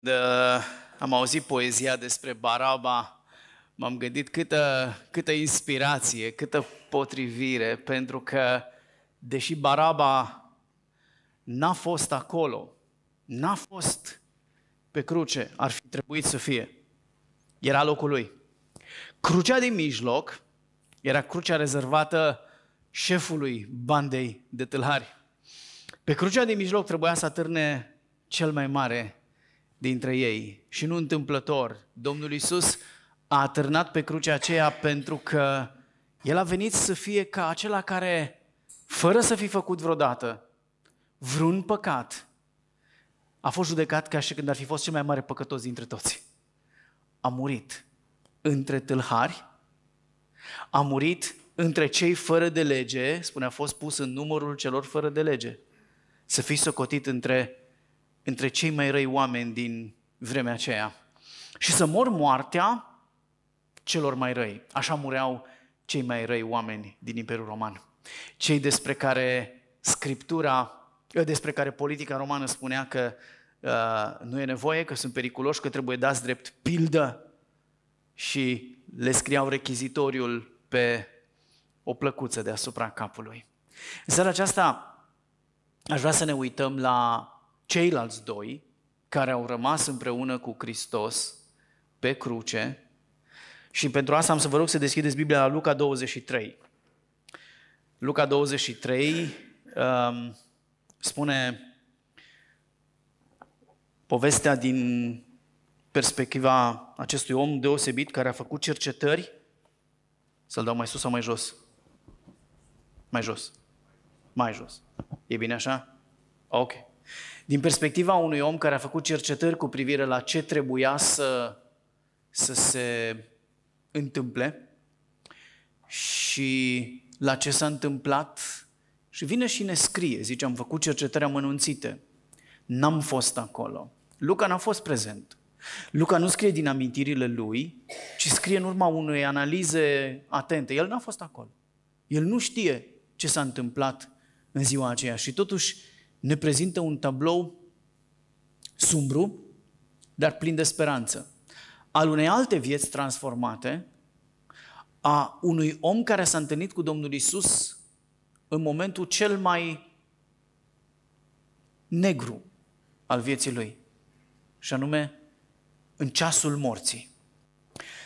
De, am auzit poezia despre Baraba, m-am gândit câtă, câtă inspirație, câtă potrivire, pentru că, deși Baraba n-a fost acolo, n-a fost pe cruce, ar fi trebuit să fie. Era locul lui. Crucea din mijloc era crucea rezervată șefului bandei de tâlhari. Pe crucea din mijloc trebuia să atârne cel mai mare dintre ei. Și nu întâmplător, Domnul Isus a atârnat pe crucea aceea pentru că El a venit să fie ca acela care, fără să fi făcut vreodată vreun păcat, a fost judecat ca și când ar fi fost cel mai mare păcătos dintre toți. A murit între tâlhari, a murit între cei fără de lege, spune, a fost pus în numărul celor fără de lege, să fii socotit între între cei mai răi oameni din vremea aceea. Și să mor moartea celor mai răi. Așa mureau cei mai răi oameni din Imperiul Roman. Cei despre care Scriptura, ă, despre care politica romană spunea că uh, nu e nevoie, că sunt periculoși, că trebuie dați drept pildă și le scriau rechizitoriul pe o plăcuță deasupra capului. În seara aceasta aș vrea să ne uităm la ceilalți doi care au rămas împreună cu Hristos pe cruce și pentru asta am să vă rog să deschideți Biblia la Luca 23. Luca 23 um, spune povestea din perspectiva acestui om deosebit care a făcut cercetări. Să-l dau mai sus sau mai jos? Mai jos. Mai jos. E bine așa? Ok. Din perspectiva unui om care a făcut cercetări cu privire la ce trebuia să, să se întâmple și la ce s-a întâmplat și vine și ne scrie, zice, am făcut cercetări amănunțite, n-am fost acolo. Luca n-a fost prezent. Luca nu scrie din amintirile lui, ci scrie în urma unei analize atente. El n-a fost acolo. El nu știe ce s-a întâmplat în ziua aceea și totuși ne prezintă un tablou sumbru, dar plin de speranță, al unei alte vieți transformate, a unui om care s-a întâlnit cu Domnul Isus în momentul cel mai negru al vieții lui, și anume în ceasul morții.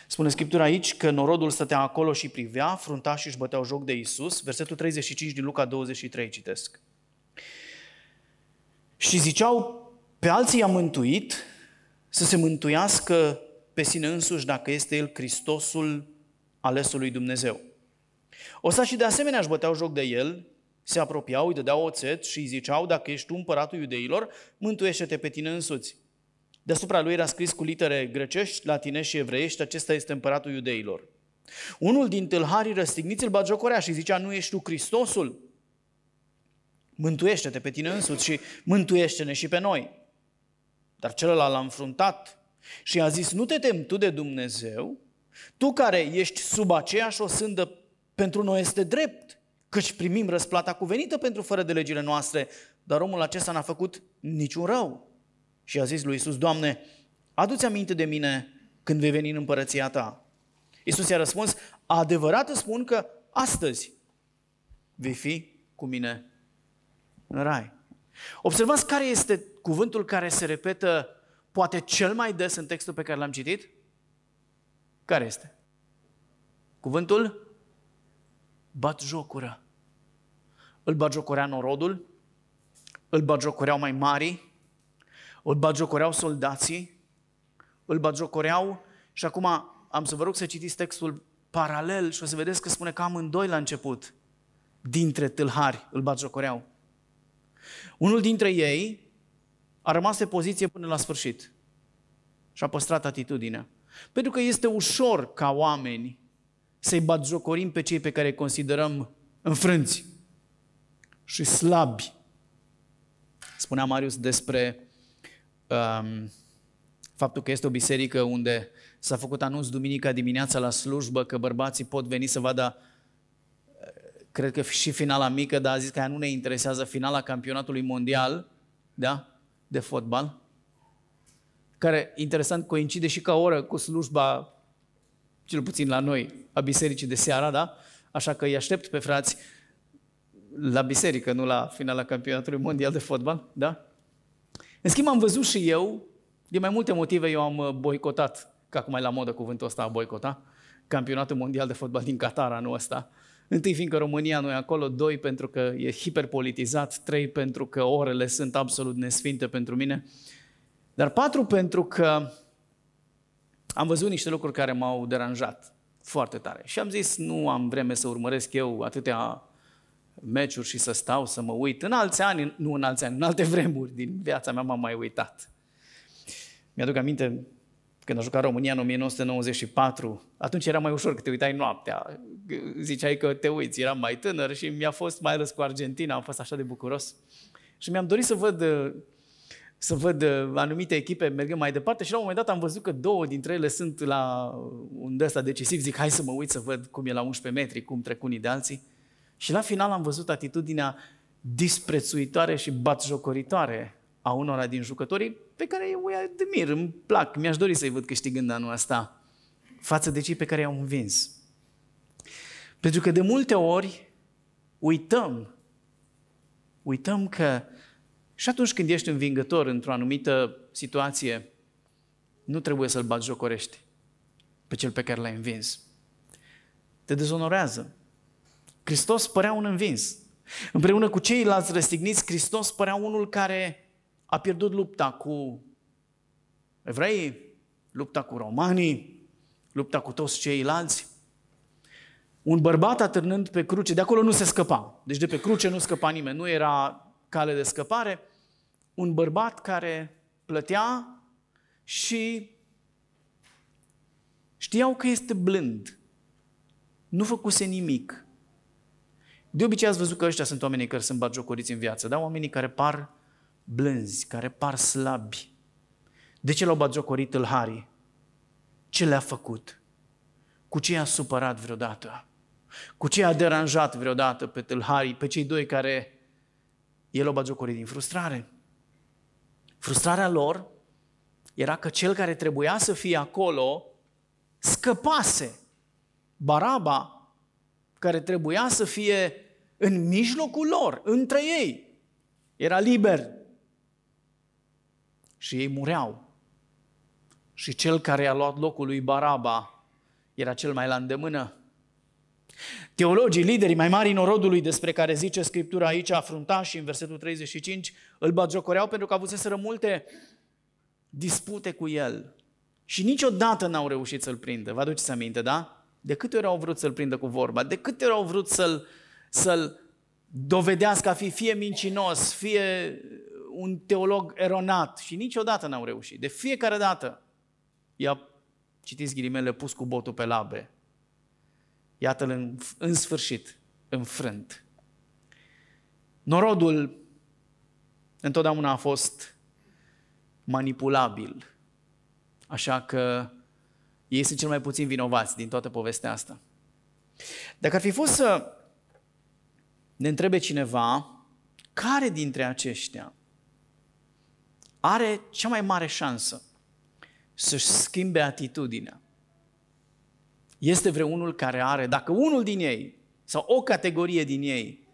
Spune Scriptura aici că norodul stătea acolo și privea, și își băteau joc de Isus, versetul 35 din Luca 23 citesc. Și ziceau, pe alții i-a mântuit să se mântuiască pe sine însuși dacă este el Hristosul alesul lui Dumnezeu. să și de asemenea își băteau joc de el, se apropiau, îi dădeau oțet și îi ziceau, dacă ești tu împăratul iudeilor, mântuiește-te pe tine însuți. Deasupra lui era scris cu litere grecești, latine și evreiești, acesta este împăratul iudeilor. Unul din tâlharii răstigniți îl bagiocorea și zicea, nu ești tu Hristosul? Mântuiește-te pe tine însuți și mântuiește-ne și pe noi. Dar celălalt l-a înfruntat și a zis, nu te tem tu de Dumnezeu, tu care ești sub aceeași o sândă pentru noi este drept, căci primim răsplata cuvenită pentru fără de legile noastre, dar omul acesta n-a făcut niciun rău. Și a zis lui Isus, Doamne, adu-ți aminte de mine când vei veni în împărăția ta. Isus i-a răspuns, adevărat îți spun că astăzi vei fi cu mine în rai. Observați care este cuvântul care se repetă poate cel mai des în textul pe care l-am citit? Care este? Cuvântul jocură. Îl batjocorea norodul, îl jocureau mai mari, îl jocureau soldații, îl batjocoreau și acum am să vă rog să citiți textul paralel și o să vedeți că spune că amândoi la început dintre tâlhari îl batjocoreau. Unul dintre ei a rămas pe poziție până la sfârșit și a păstrat atitudinea. Pentru că este ușor ca oameni să-i batjocorim pe cei pe care îi considerăm înfrânți și slabi. Spunea Marius despre um, faptul că este o biserică unde s-a făcut anunț duminica dimineața la slujbă că bărbații pot veni să vadă cred că și finala mică, dar a zis că aia nu ne interesează finala campionatului mondial, da? De fotbal. Care, interesant, coincide și ca oră cu slujba, cel puțin la noi, a bisericii de seara, da? Așa că îi aștept pe frați la biserică, nu la finala campionatului mondial de fotbal, da? În schimb, am văzut și eu, din mai multe motive, eu am uh, boicotat, că acum e la modă cuvântul ăsta a boicota, campionatul mondial de fotbal din Qatar anul ăsta. Uh, Întâi, fiindcă România nu e acolo, doi, pentru că e hiperpolitizat, trei, pentru că orele sunt absolut nesfinte pentru mine, dar patru, pentru că am văzut niște lucruri care m-au deranjat foarte tare. Și am zis, nu am vreme să urmăresc eu atâtea meciuri și să stau să mă uit. În alți ani, nu în alți ani, în alte vremuri din viața mea m-am mai uitat. Mi-aduc aminte, când a jucat România în 1994, atunci era mai ușor că te uitai noaptea. Ziceai că te uiți, eram mai tânăr și mi-a fost, mai ales cu Argentina, am fost așa de bucuros. Și mi-am dorit să văd să văd anumite echipe mergând mai departe și la un moment dat am văzut că două dintre ele sunt la un de decisiv, zic hai să mă uit să văd cum e la 11 metri, cum trec unii de alții. Și la final am văzut atitudinea disprețuitoare și batjocoritoare a unora din jucătorii pe care eu îi admir, îmi plac, mi-aș dori să-i văd câștigând anul ăsta față de cei pe care i-au învins. Pentru că de multe ori uităm, uităm că și atunci când ești învingător într-o anumită situație, nu trebuie să-l bat jocorești pe cel pe care l-ai învins. Te dezonorează. Hristos părea un învins. Împreună cu ceilalți răstigniți, Hristos părea unul care a pierdut lupta cu evreii, lupta cu romanii, lupta cu toți ceilalți. Un bărbat atârnând pe cruce, de acolo nu se scăpa. Deci de pe cruce nu scăpa nimeni, nu era cale de scăpare. Un bărbat care plătea și știau că este blând. Nu făcuse nimic. De obicei ați văzut că ăștia sunt oamenii care sunt bagiocoriți în viață, dar oamenii care par blânzi, care par slabi. De ce l-au bagiocorit Harry? Ce le-a făcut? Cu ce i-a supărat vreodată? Cu ce a deranjat vreodată pe tâlharii, pe cei doi care el o bagiocorit din frustrare? Frustrarea lor era că cel care trebuia să fie acolo scăpase. Baraba, care trebuia să fie în mijlocul lor, între ei, era liber și ei mureau. Și cel care a luat locul lui Baraba era cel mai la îndemână. Teologii, liderii mai mari norodului despre care zice Scriptura aici, și în versetul 35, îl bagiocoreau pentru că avuseseră multe dispute cu el. Și niciodată n-au reușit să-l prindă. Vă aduceți aminte, da? De câte ori au vrut să-l prindă cu vorba? De câte ori au vrut să-l, să-l dovedească a fi fie mincinos, fie un teolog eronat și niciodată n-au reușit. De fiecare dată i-a, citiți ghilimele, pus cu botul pe labe. Iată-l în, în sfârșit, înfrânt. Norodul întotdeauna a fost manipulabil, așa că ei sunt cel mai puțin vinovați din toată povestea asta. Dacă ar fi fost să ne întrebe cineva care dintre aceștia are cea mai mare șansă să-și schimbe atitudinea. Este vreunul care are, dacă unul din ei sau o categorie din ei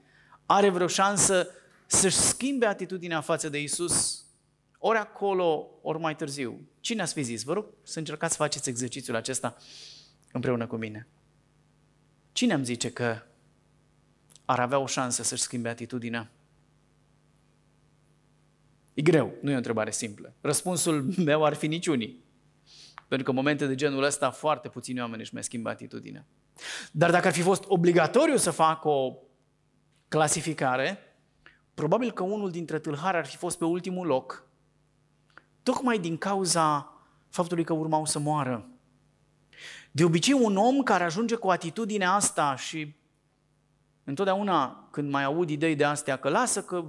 are vreo șansă să-și schimbe atitudinea față de Isus, ori acolo, ori mai târziu. Cine ați fi zis? Vă rog să încercați să faceți exercițiul acesta împreună cu mine. Cine am zice că ar avea o șansă să-și schimbe atitudinea E greu, nu e o întrebare simplă. Răspunsul meu ar fi niciunii. Pentru că în momente de genul ăsta foarte puțini oameni își mai schimbă atitudinea. Dar dacă ar fi fost obligatoriu să fac o clasificare, probabil că unul dintre tâlhari ar fi fost pe ultimul loc, tocmai din cauza faptului că urmau să moară. De obicei, un om care ajunge cu atitudinea asta și întotdeauna când mai aud idei de astea, că lasă că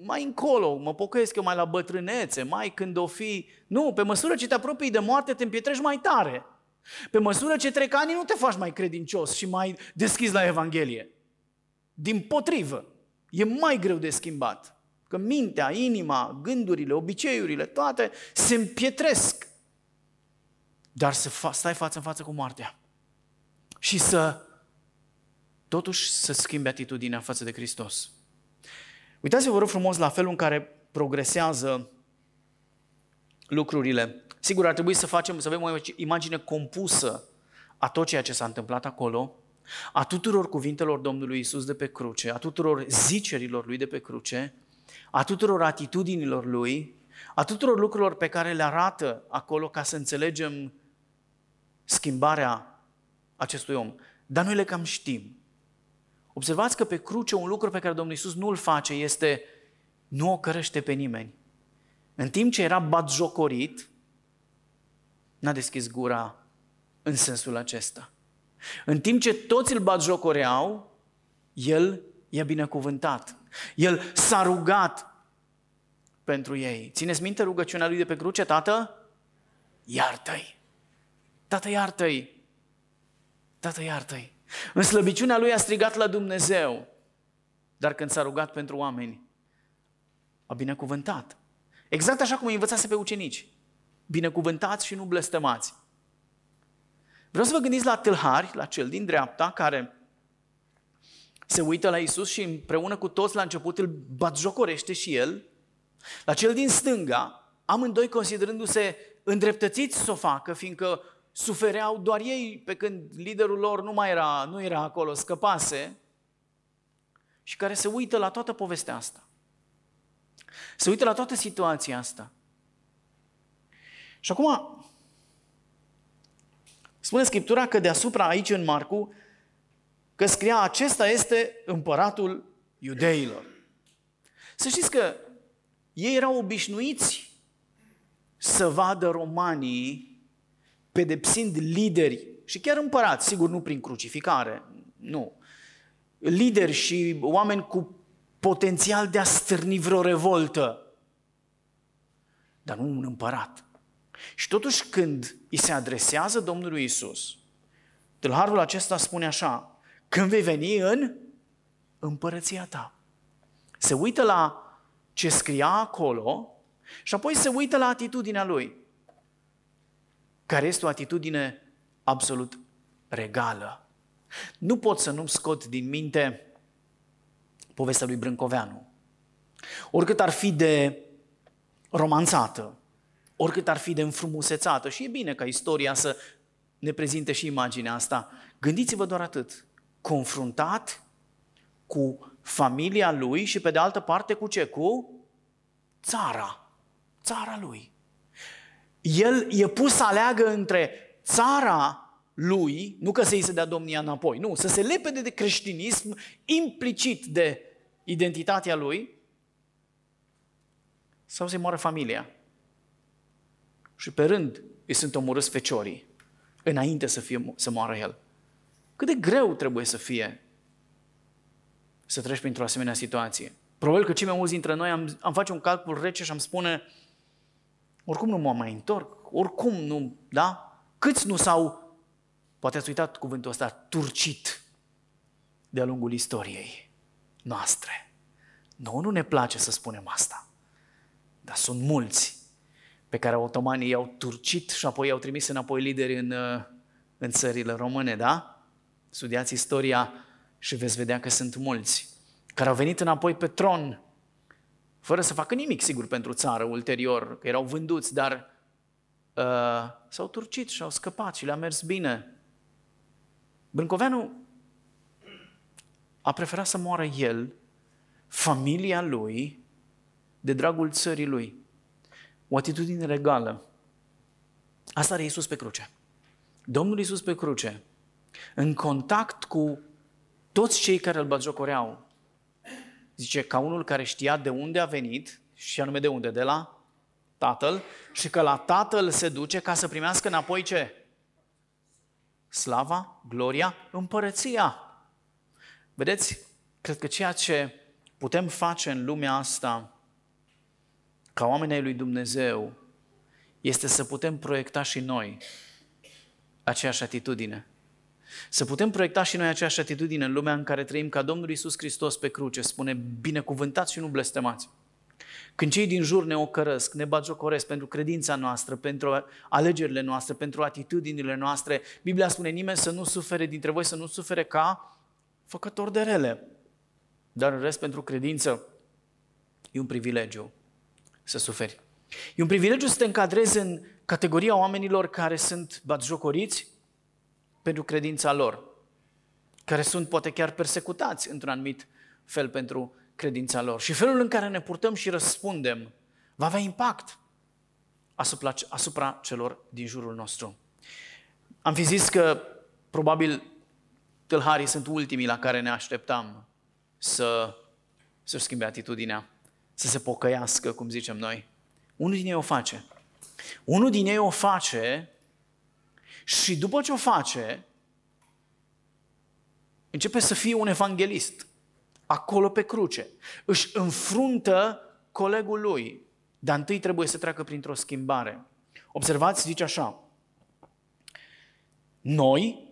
mai încolo, mă pocăiesc eu mai la bătrânețe, mai când o fi... Nu, pe măsură ce te apropii de moarte, te împietrești mai tare. Pe măsură ce trec ani, nu te faci mai credincios și mai deschis la Evanghelie. Din potrivă, e mai greu de schimbat. Că mintea, inima, gândurile, obiceiurile, toate se împietresc. Dar să fa- stai față în față cu moartea. Și să, totuși, să schimbi atitudinea față de Hristos. Uitați-vă, rog frumos, la felul în care progresează lucrurile. Sigur, ar trebui să facem, să avem o imagine compusă a tot ceea ce s-a întâmplat acolo, a tuturor cuvintelor Domnului Isus de pe cruce, a tuturor zicerilor lui de pe cruce, a tuturor atitudinilor lui, a tuturor lucrurilor pe care le arată acolo ca să înțelegem schimbarea acestui om. Dar noi le cam știm. Observați că pe cruce un lucru pe care Domnul Iisus nu îl face este nu o cărăște pe nimeni. În timp ce era batjocorit, n-a deschis gura în sensul acesta. În timp ce toți îl batjocoreau, el i-a binecuvântat. El s-a rugat pentru ei. Țineți minte rugăciunea lui de pe cruce, tată? Iartă-i! Tată, iartă-i! Tată, iartă-i! În slăbiciunea lui a strigat la Dumnezeu, dar când s-a rugat pentru oameni, a binecuvântat. Exact așa cum îi învățase pe ucenici. Binecuvântați și nu blestemați. Vreau să vă gândiți la tâlhari, la cel din dreapta, care se uită la Isus și împreună cu toți la început îl batjocorește și el, la cel din stânga, amândoi considerându-se îndreptățiți să o facă, fiindcă sufereau doar ei, pe când liderul lor nu mai era, nu era acolo, scăpase, și care se uită la toată povestea asta. Se uită la toată situația asta. Și acum, spune Scriptura că deasupra aici în Marcu, că scria acesta este împăratul iudeilor. Să știți că ei erau obișnuiți să vadă romanii pedepsind lideri și chiar împărați, sigur nu prin crucificare, nu, lideri și oameni cu potențial de a stârni vreo revoltă, dar nu un împărat. Și totuși când îi se adresează Domnului Isus, tâlharul acesta spune așa, când vei veni în împărăția ta. Se uită la ce scria acolo și apoi se uită la atitudinea lui care este o atitudine absolut regală. Nu pot să nu-mi scot din minte povestea lui Brâncoveanu. Oricât ar fi de romanțată, oricât ar fi de înfrumusețată, și e bine ca istoria să ne prezinte și imaginea asta, gândiți-vă doar atât, confruntat cu familia lui și pe de altă parte cu ce? Cu țara, țara lui el e pus să aleagă între țara lui, nu că să-i se dea domnia înapoi, nu, să se lepede de creștinism implicit de identitatea lui sau să-i moară familia. Și pe rând îi sunt omorâți feciorii înainte să, fie, să moară el. Cât de greu trebuie să fie să treci printr-o asemenea situație. Probabil că cei mai mulți dintre noi am, am face un calcul rece și am spune, oricum nu mă mai întorc, oricum nu, da? Câți nu s-au, poate ați uitat cuvântul ăsta, turcit de-a lungul istoriei noastre. Noi nu ne place să spunem asta, dar sunt mulți pe care otomanii i-au turcit și apoi i-au trimis înapoi lideri în, uh, în țările române, da? Studiați istoria și veți vedea că sunt mulți care au venit înapoi pe tron fără să facă nimic, sigur, pentru țară ulterior, că erau vânduți, dar uh, s-au turcit și au scăpat și le-a mers bine. Brâncoveanu a preferat să moară el, familia lui, de dragul țării lui. O atitudine regală. Asta are Iisus pe cruce. Domnul Iisus pe cruce, în contact cu toți cei care îl bagiocoreau, Zice, ca unul care știa de unde a venit, și anume de unde, de la tatăl, și că la tatăl se duce ca să primească înapoi ce? Slava, gloria, împărăția. Vedeți, cred că ceea ce putem face în lumea asta, ca oamenii lui Dumnezeu, este să putem proiecta și noi aceeași atitudine. Să putem proiecta și noi aceeași atitudine în lumea în care trăim ca Domnul Isus Hristos pe cruce spune binecuvântați și nu blestemați. Când cei din jur ne ocărăsc, ne bagiocoresc pentru credința noastră, pentru alegerile noastre, pentru atitudinile noastre, Biblia spune nimeni să nu sufere dintre voi, să nu sufere ca făcător de rele. Dar în rest, pentru credință, e un privilegiu să suferi. E un privilegiu să te încadrezi în categoria oamenilor care sunt batjocoriți, pentru credința lor, care sunt poate chiar persecutați într-un anumit fel pentru credința lor. Și felul în care ne purtăm și răspundem va avea impact asupra, asupra celor din jurul nostru. Am fi zis că probabil tâlharii sunt ultimii la care ne așteptam să, să schimbe atitudinea, să se pocăiască, cum zicem noi. Unul din ei o face. Unul din ei o face și după ce o face, începe să fie un evanghelist. Acolo pe cruce. Își înfruntă colegul lui. Dar întâi trebuie să treacă printr-o schimbare. Observați, zice așa. Noi,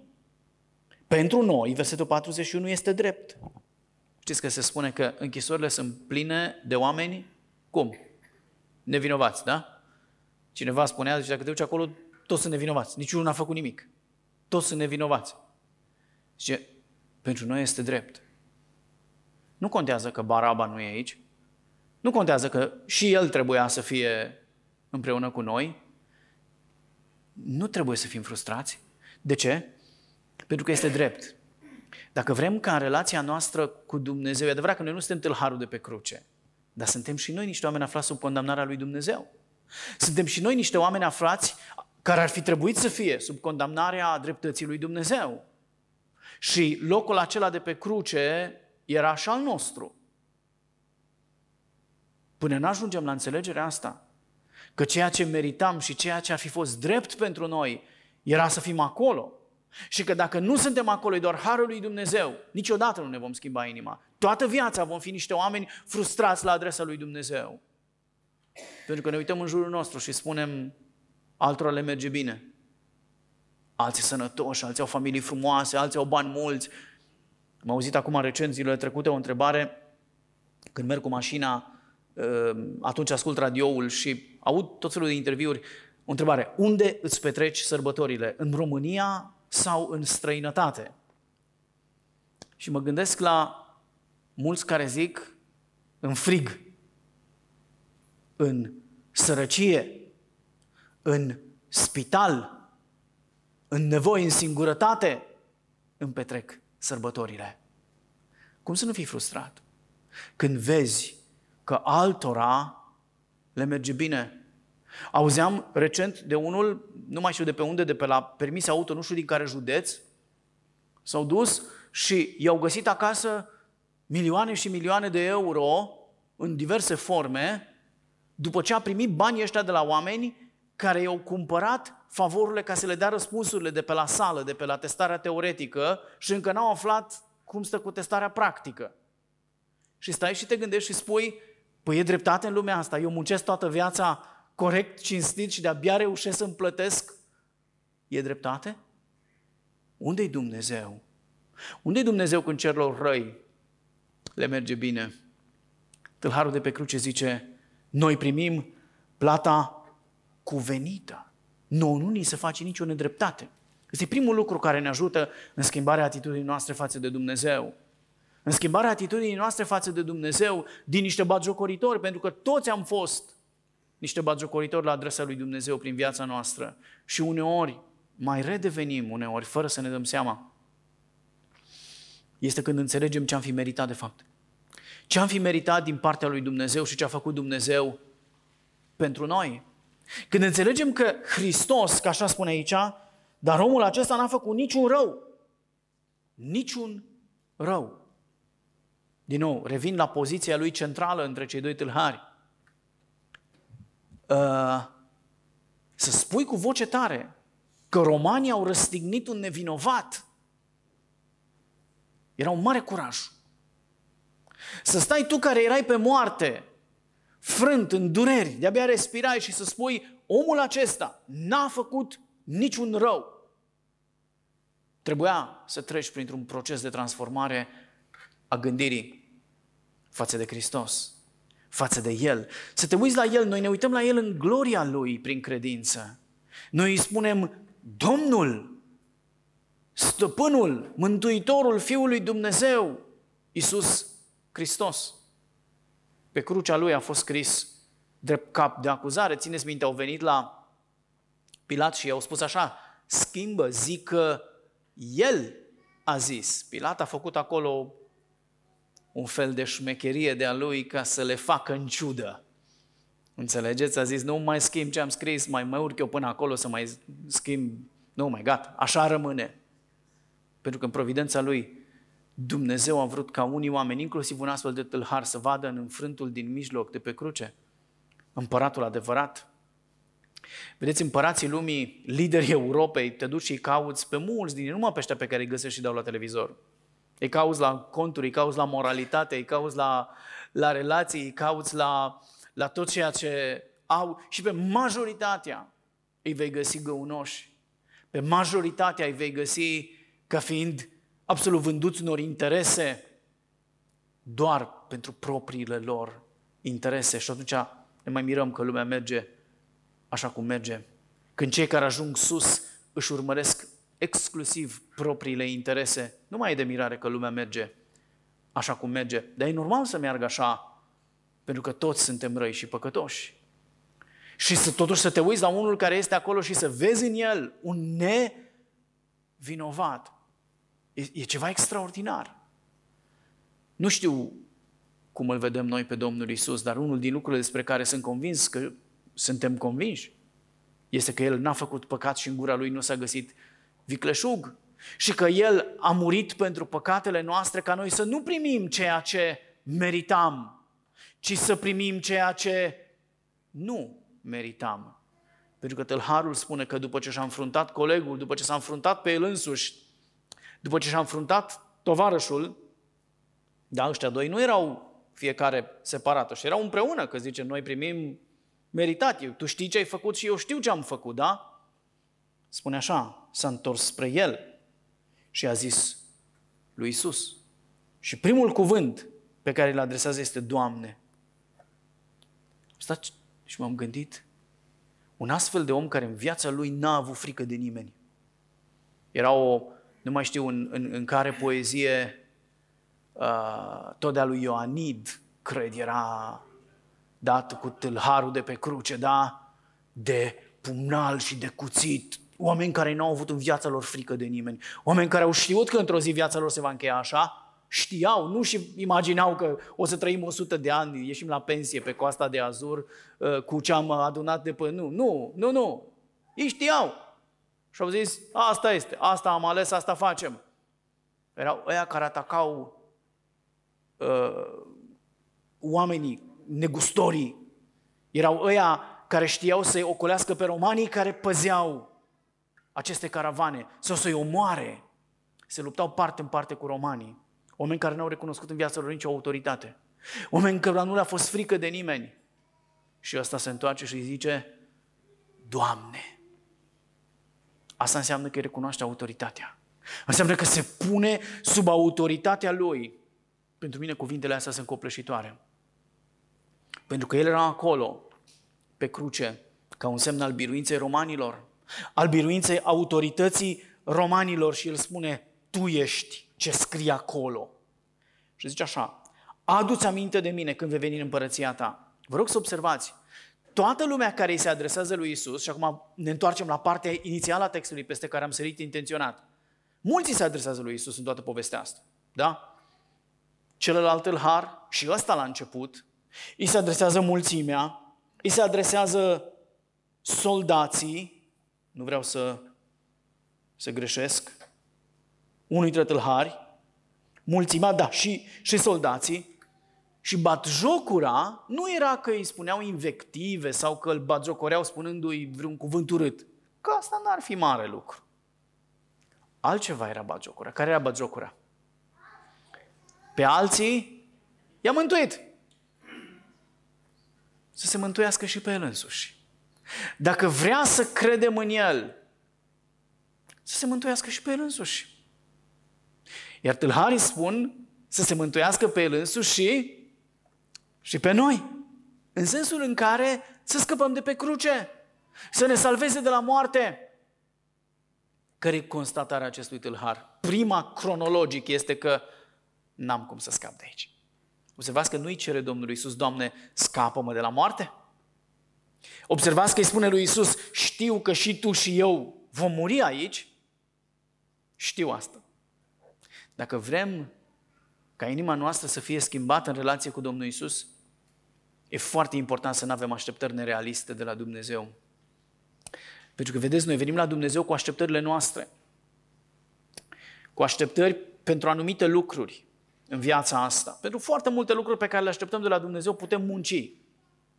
pentru noi, versetul 41 este drept. Știți că se spune că închisorile sunt pline de oameni? Cum? Nevinovați, da? Cineva spunea, zice, dacă te duci acolo, toți sunt nevinovați, niciunul n-a făcut nimic. Toți sunt nevinovați. Zice, pentru noi este drept. Nu contează că Baraba nu e aici, nu contează că și el trebuia să fie împreună cu noi. Nu trebuie să fim frustrați. De ce? Pentru că este drept. Dacă vrem ca în relația noastră cu Dumnezeu, e adevărat că noi nu suntem tâlharul de pe cruce, dar suntem și noi niște oameni aflați sub condamnarea lui Dumnezeu. Suntem și noi niște oameni aflați care ar fi trebuit să fie sub condamnarea dreptății lui Dumnezeu. Și locul acela de pe cruce era așa al nostru. Până nu ajungem la înțelegerea asta, că ceea ce meritam și ceea ce ar fi fost drept pentru noi era să fim acolo. Și că dacă nu suntem acolo, e doar harul lui Dumnezeu. Niciodată nu ne vom schimba inima. Toată viața vom fi niște oameni frustrați la adresa lui Dumnezeu. Pentru că ne uităm în jurul nostru și spunem, altora le merge bine. Alții sănătoși, alții au familii frumoase, alții au bani mulți. M-am auzit acum recent, zilele trecute, o întrebare când merg cu mașina, uh, atunci ascult radioul și aud tot felul de interviuri. O întrebare, unde îți petreci sărbătorile? În România sau în străinătate? Și mă gândesc la mulți care zic în frig, în sărăcie, în spital, în nevoi, în singurătate, îmi petrec sărbătorile. Cum să nu fii frustrat când vezi că altora le merge bine? Auzeam recent de unul, nu mai știu de pe unde, de pe la permis auto, nu știu din care județ, s-au dus și i-au găsit acasă milioane și milioane de euro în diverse forme, după ce a primit banii ăștia de la oameni care i-au cumpărat favorurile ca să le dea răspunsurile de pe la sală, de pe la testarea teoretică și încă n-au aflat cum stă cu testarea practică. Și stai și te gândești și spui, păi e dreptate în lumea asta, eu muncesc toată viața corect, cinstit și de-abia reușesc să-mi plătesc. E dreptate? Unde-i Dumnezeu? Unde-i Dumnezeu când cerilor răi le merge bine? Tâlharul de pe cruce zice, noi primim plata cuvenită. Nu, nu ni se face nicio nedreptate. Este primul lucru care ne ajută în schimbarea atitudinii noastre față de Dumnezeu. În schimbarea atitudinii noastre față de Dumnezeu din niște bagiocoritori, pentru că toți am fost niște bagiocoritori la adresa lui Dumnezeu prin viața noastră. Și uneori mai redevenim, uneori, fără să ne dăm seama. Este când înțelegem ce am fi meritat de fapt. Ce am fi meritat din partea lui Dumnezeu și ce a făcut Dumnezeu pentru noi. Când înțelegem că Hristos, ca așa spune aici, dar omul acesta n-a făcut niciun rău. Niciun rău. Din nou, revin la poziția lui centrală între cei doi tâlhari. Ă, să spui cu voce tare că romanii au răstignit un nevinovat. Era un mare curaj. Să stai tu care erai pe moarte frânt, în dureri, de-abia respirai și să spui, omul acesta n-a făcut niciun rău. Trebuia să treci printr-un proces de transformare a gândirii față de Hristos, față de El. Să te uiți la El, noi ne uităm la El în gloria Lui prin credință. Noi îi spunem, Domnul, Stăpânul, Mântuitorul Fiului Dumnezeu, Iisus Hristos. Pe crucea lui a fost scris drept cap de acuzare. Țineți minte, au venit la Pilat și i-au spus așa, schimbă, zic că el a zis. Pilat a făcut acolo un fel de șmecherie de-a lui ca să le facă în ciudă. Înțelegeți? A zis, nu mai schimb ce am scris, mai mă urc eu până acolo să mai schimb. Nu, mai gata, așa rămâne. Pentru că în providența lui Dumnezeu a vrut ca unii oameni, inclusiv un astfel de tâlhar, să vadă în înfrântul din mijloc de pe cruce împăratul adevărat. Vedeți, împărații lumii, liderii Europei, te duci și îi cauți pe mulți din ei, numai pe ăștia pe care îi găsești și dau la televizor. Îi cauți la conturi, îi cauți la moralitate, îi cauți la, la relații, îi cauți la, la tot ceea ce au și pe majoritatea îi vei găsi găunoși. Pe majoritatea îi vei găsi ca fiind absolut vânduți unor interese doar pentru propriile lor interese și atunci ne mai mirăm că lumea merge așa cum merge. Când cei care ajung sus își urmăresc exclusiv propriile interese, nu mai e de mirare că lumea merge așa cum merge. Dar e normal să meargă așa, pentru că toți suntem răi și păcătoși. Și să, totuși să te uiți la unul care este acolo și să vezi în el un nevinovat. E, e ceva extraordinar. Nu știu cum îl vedem noi pe Domnul Isus, dar unul din lucrurile despre care sunt convins că suntem convinși este că El n-a făcut păcat și în gura Lui nu s-a găsit vicleșug și că El a murit pentru păcatele noastre ca noi să nu primim ceea ce meritam, ci să primim ceea ce nu meritam. Pentru că tălharul spune că după ce și-a înfruntat colegul, după ce s-a înfruntat pe el însuși, după ce și-a înfruntat tovarășul, da, ăștia doi nu erau fiecare separat, și erau împreună, că zice, noi primim meritativ. Tu știi ce ai făcut și eu știu ce am făcut, da? Spune așa, s-a întors spre el și a zis lui Isus. Și primul cuvânt pe care îl adresează este Doamne. Stați și m-am gândit, un astfel de om care în viața lui n-a avut frică de nimeni. Era o nu mai știu în, în, în care poezie, uh, tot de-a lui Ioanid, cred, era dat cu tâlharul de pe cruce, da? De pumnal și de cuțit, oameni care n-au avut în viața lor frică de nimeni, oameni care au știut că într-o zi viața lor se va încheia așa, știau, nu și imaginau că o să trăim 100 de ani, ieșim la pensie pe coasta de Azur cu ce am adunat de pe... Nu, nu, nu, nu. Ei știau. Și au zis, asta este, asta am ales, asta facem. Erau ăia care atacau uh, oamenii, negustorii. Erau ăia care știau să-i ocolească pe romanii care păzeau aceste caravane sau să-i omoare. Se luptau parte în parte cu romanii. Oameni care n-au recunoscut în viața lor nicio autoritate. Oameni care nu le-a fost frică de nimeni. Și ăsta se întoarce și îi zice, Doamne, Asta înseamnă că recunoaște autoritatea. Înseamnă că se pune sub autoritatea lui. Pentru mine cuvintele astea sunt copleșitoare. Pentru că el era acolo, pe cruce, ca un semn al biruinței romanilor, al biruinței autorității romanilor și el spune, tu ești ce scrie acolo. Și zice așa, adu-ți aminte de mine când vei veni în împărăția ta. Vă rog să observați, toată lumea care îi se adresează lui Isus, și acum ne întoarcem la partea inițială a textului peste care am sărit intenționat, mulți se adresează lui Isus în toată povestea asta. Da? Celălalt îl har și ăsta la început, îi se adresează mulțimea, îi se adresează soldații, nu vreau să, să greșesc, unui dintre tâlhari, mulțimea, da, și, și soldații, și batjocura nu era că îi spuneau invective sau că îl batjocoreau spunându-i vreun cuvânt urât. Că asta n-ar fi mare lucru. Altceva era batjocura. Care era batjocura? Pe alții i-a mântuit. Să se mântuiască și pe el însuși. Dacă vrea să credem în el, să se mântuiască și pe el însuși. Iar tâlharii spun să se mântuiască pe el însuși și și pe noi. În sensul în care să scăpăm de pe cruce, să ne salveze de la moarte. Care e constatarea acestui tâlhar? Prima cronologic este că n-am cum să scap de aici. Observați că nu-i cere Domnului Iisus, Doamne, scapă-mă de la moarte? Observați că îi spune lui Iisus, știu că și tu și eu vom muri aici? Știu asta. Dacă vrem ca inima noastră să fie schimbată în relație cu Domnul Iisus, E foarte important să nu avem așteptări nerealiste de la Dumnezeu. Pentru că, vedeți, noi venim la Dumnezeu cu așteptările noastre. Cu așteptări pentru anumite lucruri în viața asta. Pentru foarte multe lucruri pe care le așteptăm de la Dumnezeu putem munci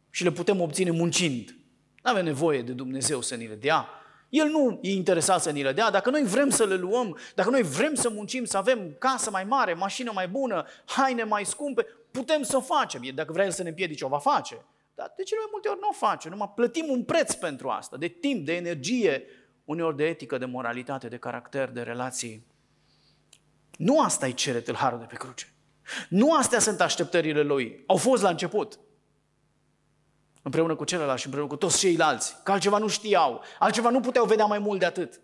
și le putem obține muncind. Nu avem nevoie de Dumnezeu să ni le dea. El nu e interesat să ni le dea. Dacă noi vrem să le luăm, dacă noi vrem să muncim, să avem casă mai mare, mașină mai bună, haine mai scumpe, Putem să o facem. Dacă vrea el să ne împiedice, o va face. Dar de cele mai multe ori nu o face. Numai plătim un preț pentru asta. De timp, de energie, uneori de etică, de moralitate, de caracter, de relații. Nu asta îi cere tâlharul de pe cruce. Nu astea sunt așteptările lui. Au fost la început. Împreună cu celălalt și împreună cu toți ceilalți. Că altceva nu știau. Altceva nu puteau vedea mai mult de atât.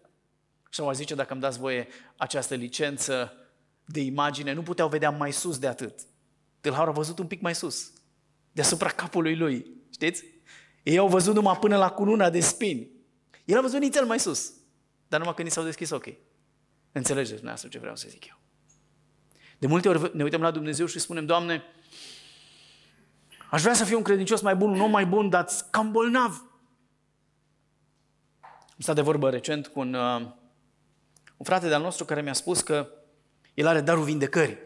Și mă zice, dacă îmi dați voie această licență de imagine, nu puteau vedea mai sus de atât. Tâlharul a văzut un pic mai sus, deasupra capului lui, știți? Ei au văzut numai până la cununa de spini. El a văzut nițel mai sus, dar numai când i s-au deschis ochii. Înțelegeți dumneavoastră ce vreau să zic eu. De multe ori ne uităm la Dumnezeu și spunem, Doamne, aș vrea să fiu un credincios mai bun, un om mai bun, dar cam bolnav. Am stat de vorbă recent cu un, uh, un frate de-al nostru care mi-a spus că el are darul vindecării.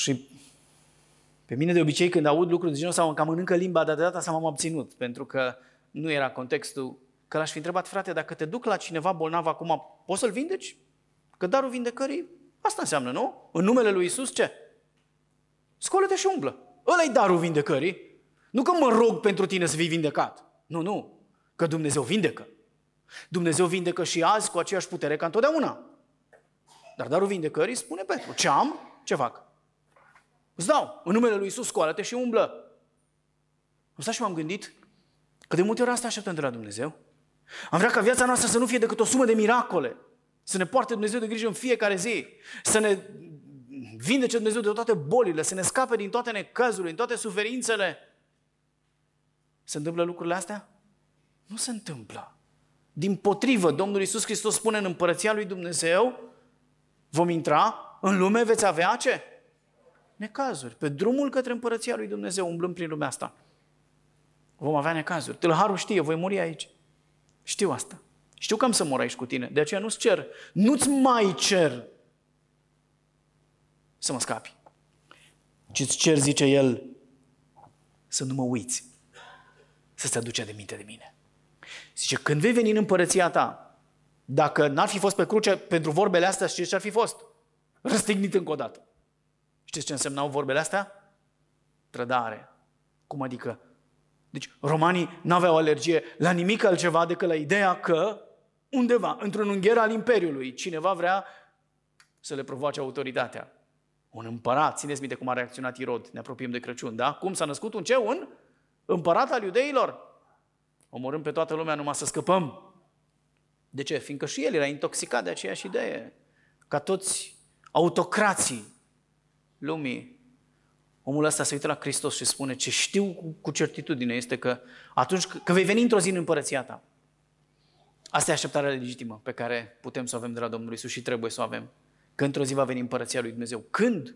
Și pe mine de obicei când aud lucruri de genul ăsta, cam mănâncă limba, dar de data asta m-am obținut, pentru că nu era contextul că l-aș fi întrebat, frate, dacă te duc la cineva bolnav acum, poți să-l vindeci? Că darul vindecării, asta înseamnă, nu? În numele lui Isus ce? Scoală-te și umblă. ăla e darul vindecării. Nu că mă rog pentru tine să fii vindecat. Nu, nu. Că Dumnezeu vindecă. Dumnezeu vindecă și azi cu aceeași putere ca întotdeauna. Dar darul vindecării spune Petru, ce am, ce fac? Îți dau, în numele lui Isus scoală-te și umblă. Am stat și m-am gândit că de multe ori asta așteptăm de la Dumnezeu. Am vrea ca viața noastră să nu fie decât o sumă de miracole. Să ne poarte Dumnezeu de grijă în fiecare zi. Să ne vindece Dumnezeu de toate bolile, să ne scape din toate necazurile, din toate suferințele. Se întâmplă lucrurile astea? Nu se întâmplă. Din potrivă, Domnul Iisus Hristos spune în împărăția lui Dumnezeu, vom intra în lume, veți avea ce? necazuri. Pe drumul către împărăția lui Dumnezeu umblăm prin lumea asta. Vom avea necazuri. Tâlharul știe, voi muri aici. Știu asta. Știu că am să mor aici cu tine. De aceea nu-ți cer. Nu-ți mai cer să mă scapi. Ce îți cer, zice el, să nu mă uiți. să se aduce de minte de mine. Zice, când vei veni în împărăția ta, dacă n-ar fi fost pe cruce pentru vorbele astea, știți ce ar fi fost? Răstignit încă o dată. Știți ce însemnau vorbele astea? Trădare. Cum adică? Deci romanii n-aveau alergie la nimic altceva decât la ideea că undeva, într-un ungher al Imperiului, cineva vrea să le provoace autoritatea. Un împărat, țineți minte cum a reacționat Irod, ne apropiem de Crăciun, da? Cum s-a născut un ce? Un împărat al iudeilor. Omorâm pe toată lumea numai să scăpăm. De ce? Fiindcă și el era intoxicat de aceeași idee. Ca toți autocrații lumii, omul ăsta se uită la Hristos și spune ce știu cu certitudine este că atunci că vei veni într-o zi în împărăția ta. Asta e așteptarea legitimă pe care putem să o avem de la Domnul Isus și trebuie să o avem. Că într-o zi va veni împărăția lui Dumnezeu. Când?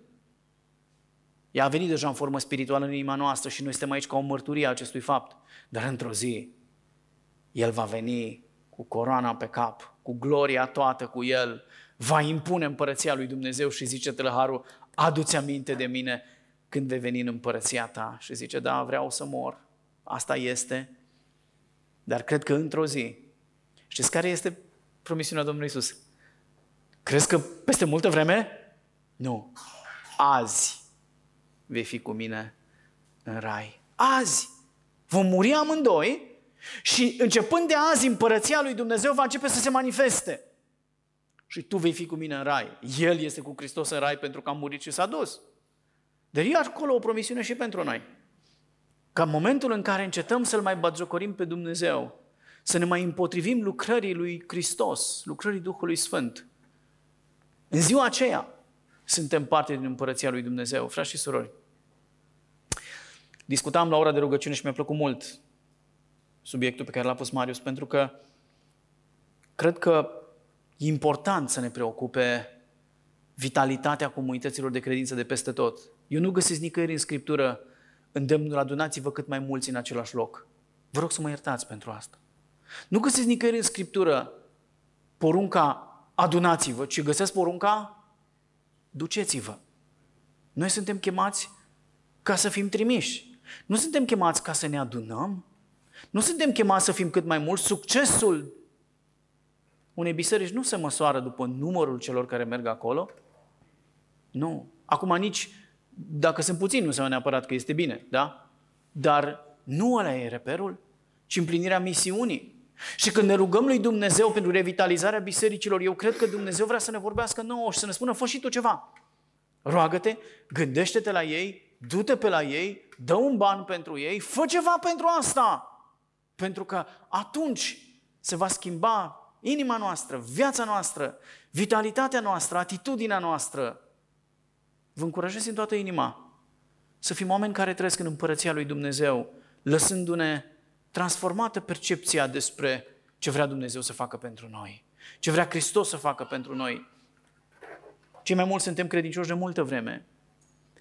Ea a venit deja în formă spirituală în inima noastră și noi suntem aici ca o mărturie a acestui fapt. Dar într-o zi, El va veni cu coroana pe cap, cu gloria toată cu El, va impune împărăția lui Dumnezeu și zice tălăharul, adu-ți aminte de mine când vei veni în împărăția ta. Și zice, da, vreau să mor, asta este, dar cred că într-o zi. Știți care este promisiunea Domnului Isus? Crezi că peste multă vreme? Nu. Azi vei fi cu mine în rai. Azi vom muri amândoi și începând de azi împărăția lui Dumnezeu va începe să se manifeste și tu vei fi cu mine în rai. El este cu Hristos în rai pentru că a murit și s-a dus. Dar deci e acolo o promisiune și pentru noi. Ca în momentul în care încetăm să-L mai bătjocorim pe Dumnezeu, să ne mai împotrivim lucrării lui Hristos, lucrării Duhului Sfânt, în ziua aceea suntem parte din împărăția lui Dumnezeu, frați și surori. Discutam la ora de rugăciune și mi-a plăcut mult subiectul pe care l-a pus Marius, pentru că cred că E important să ne preocupe vitalitatea comunităților de credință de peste tot. Eu nu găsesc nicăieri în Scriptură îndemnul adunați-vă cât mai mulți în același loc. Vă rog să mă iertați pentru asta. Nu găsesc nicăieri în Scriptură porunca adunați-vă, ci găsesc porunca duceți-vă. Noi suntem chemați ca să fim trimiși. Nu suntem chemați ca să ne adunăm. Nu suntem chemați să fim cât mai mulți. Succesul unei biserici nu se măsoară după numărul celor care merg acolo. Nu. Acum nici dacă sunt puțini, nu înseamnă neapărat că este bine, da? Dar nu ăla e reperul, ci împlinirea misiunii. Și când ne rugăm lui Dumnezeu pentru revitalizarea bisericilor, eu cred că Dumnezeu vrea să ne vorbească nouă și să ne spună, fă și tu ceva. Roagă-te, gândește-te la ei, du-te pe la ei, dă un ban pentru ei, fă ceva pentru asta. Pentru că atunci se va schimba inima noastră, viața noastră, vitalitatea noastră, atitudinea noastră. Vă încurajez în toată inima să fim oameni care trăiesc în împărăția lui Dumnezeu, lăsându-ne transformată percepția despre ce vrea Dumnezeu să facă pentru noi, ce vrea Hristos să facă pentru noi. Cei mai mulți suntem credincioși de multă vreme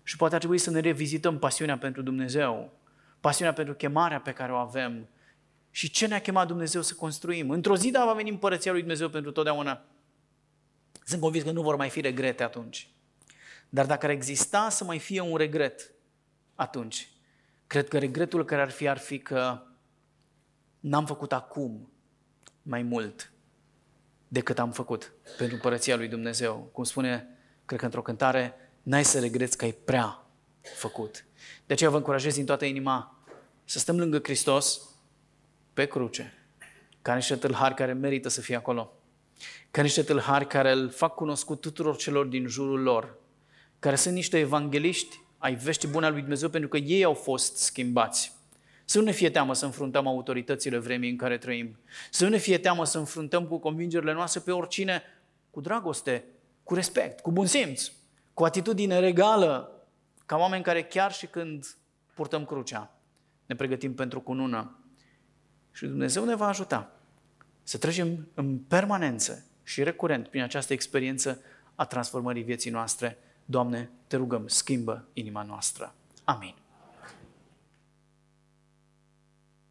și poate ar trebui să ne revizităm pasiunea pentru Dumnezeu, pasiunea pentru chemarea pe care o avem, și ce ne-a chemat Dumnezeu să construim? Într-o zi, da, va veni împărăția lui Dumnezeu pentru totdeauna. Sunt convins că nu vor mai fi regrete atunci. Dar dacă ar exista să mai fie un regret atunci, cred că regretul care ar fi ar fi că n-am făcut acum mai mult decât am făcut pentru împărăția lui Dumnezeu. Cum spune, cred că într-o cântare, n-ai să regreți că ai prea făcut. De aceea vă încurajez din toată inima să stăm lângă Hristos, pe cruce, ca niște tâlhari care merită să fie acolo, ca niște tâlhari care îl fac cunoscut tuturor celor din jurul lor, care sunt niște evangeliști ai veștii bune a lui Dumnezeu pentru că ei au fost schimbați. Să nu ne fie teamă să înfruntăm autoritățile vremii în care trăim. Să nu ne fie teamă să înfruntăm cu convingerile noastre pe oricine cu dragoste, cu respect, cu bun simț, cu atitudine regală, ca oameni care chiar și când purtăm crucea, ne pregătim pentru cunună, și Dumnezeu ne va ajuta să trecem în permanență și recurent prin această experiență a transformării vieții noastre. Doamne, te rugăm, schimbă inima noastră. Amin.